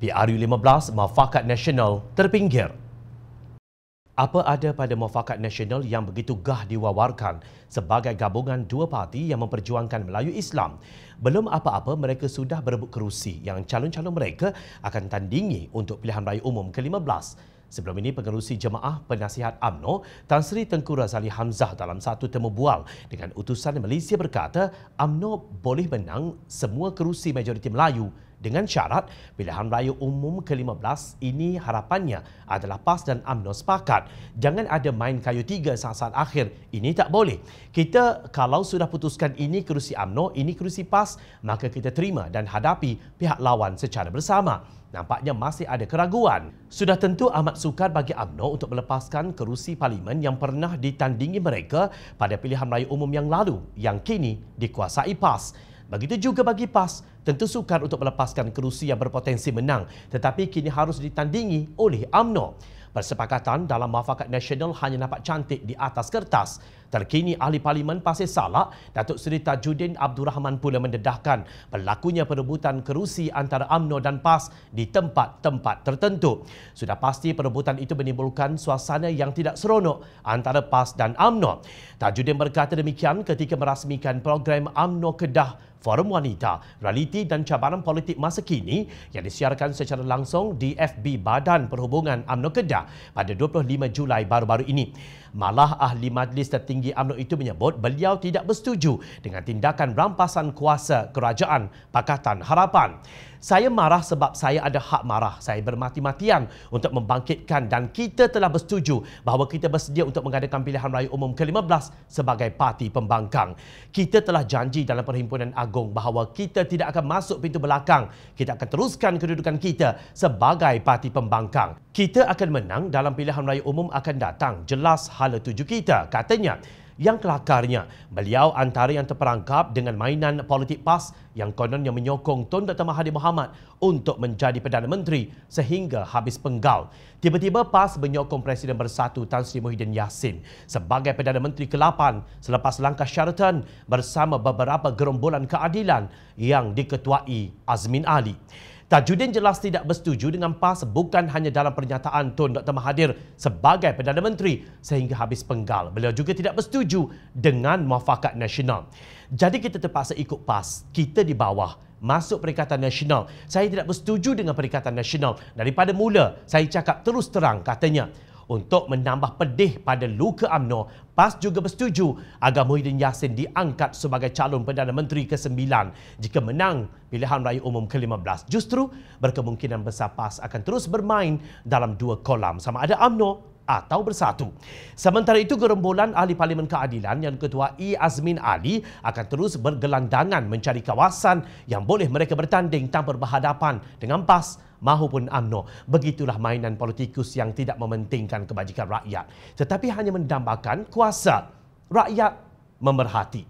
PRU15 Mafakat Nasional terpinggir. Apa ada pada Mafakat Nasional yang begitu gah diwawarkan sebagai gabungan dua parti yang memperjuangkan Melayu Islam? Belum apa-apa mereka sudah berebut kerusi yang calon-calon mereka akan tandingi untuk pilihan raya umum ke-15. Sebelum ini, pengerusi jemaah penasihat AMNO, Tan Sri Tengku Razali Hamzah dalam satu temu bual dengan utusan Malaysia berkata AMNO boleh menang semua kerusi majoriti Melayu dengan syarat pilihan raya umum ke-15 ini harapannya adalah PAS dan UMNO sepakat. Jangan ada main kayu tiga saat-saat akhir. Ini tak boleh. Kita kalau sudah putuskan ini kerusi UMNO, ini kerusi PAS, maka kita terima dan hadapi pihak lawan secara bersama. Nampaknya masih ada keraguan. Sudah tentu amat sukar bagi UMNO untuk melepaskan kerusi parlimen yang pernah ditandingi mereka pada pilihan raya umum yang lalu yang kini dikuasai PAS. Begitu juga bagi PAS, tentu sukar untuk melepaskan kerusi yang berpotensi menang tetapi kini harus ditandingi oleh AMNO. Persepakatan dalam mafakat nasional hanya nampak cantik di atas kertas. Terkini Ahli Parlimen Pasir Salak, Datuk Seri Tajuddin Abdul Rahman pula mendedahkan berlakunya perebutan kerusi antara AMNO dan PAS di tempat-tempat tertentu. Sudah pasti perebutan itu menimbulkan suasana yang tidak seronok antara PAS dan AMNO. Tajuddin berkata demikian ketika merasmikan program AMNO Kedah Forum Wanita, Realiti dan Cabaran Politik Masa Kini yang disiarkan secara langsung di FB Badan Perhubungan AMNO Kedah pada 25 Julai baru-baru ini. Malah ahli majlis tertinggi UMNO itu menyebut beliau tidak bersetuju dengan tindakan rampasan kuasa kerajaan Pakatan Harapan. Saya marah sebab saya ada hak marah. Saya bermati-matian untuk membangkitkan dan kita telah bersetuju bahawa kita bersedia untuk mengadakan pilihan raya umum ke-15 sebagai parti pembangkang. Kita telah janji dalam perhimpunan agung bahawa kita tidak akan masuk pintu belakang. Kita akan teruskan kedudukan kita sebagai parti pembangkang. Kita akan menang senang dalam pilihan raya umum akan datang jelas hala tuju kita katanya yang kelakarnya beliau antara yang terperangkap dengan mainan politik PAS yang kononnya menyokong Tun Dr. Mahathir Mohamad untuk menjadi Perdana Menteri sehingga habis penggal. Tiba-tiba PAS menyokong Presiden Bersatu Tan Sri Muhyiddin Yassin sebagai Perdana Menteri ke-8 selepas langkah syaratan bersama beberapa gerombolan keadilan yang diketuai Azmin Ali. Tajuddin jelas tidak bersetuju dengan PAS bukan hanya dalam pernyataan Tun Dr. Mahathir sebagai Perdana Menteri sehingga habis penggal. Beliau juga tidak bersetuju dengan muafakat nasional. Jadi kita terpaksa ikut PAS. Kita di bawah masuk Perikatan Nasional. Saya tidak bersetuju dengan Perikatan Nasional. Daripada mula, saya cakap terus terang katanya untuk menambah pedih pada luka UMNO. PAS juga bersetuju agar Muhyiddin Yassin diangkat sebagai calon Perdana Menteri ke-9 jika menang pilihan raya umum ke-15. Justru berkemungkinan besar PAS akan terus bermain dalam dua kolam sama ada UMNO atau bersatu. Sementara itu gerombolan ahli parlimen keadilan yang ketua I e. Azmin Ali akan terus bergelandangan mencari kawasan yang boleh mereka bertanding tanpa berhadapan dengan PAS maupun UMNO. Begitulah mainan politikus yang tidak mementingkan kebajikan rakyat tetapi hanya mendambakan kuasa rakyat memerhati.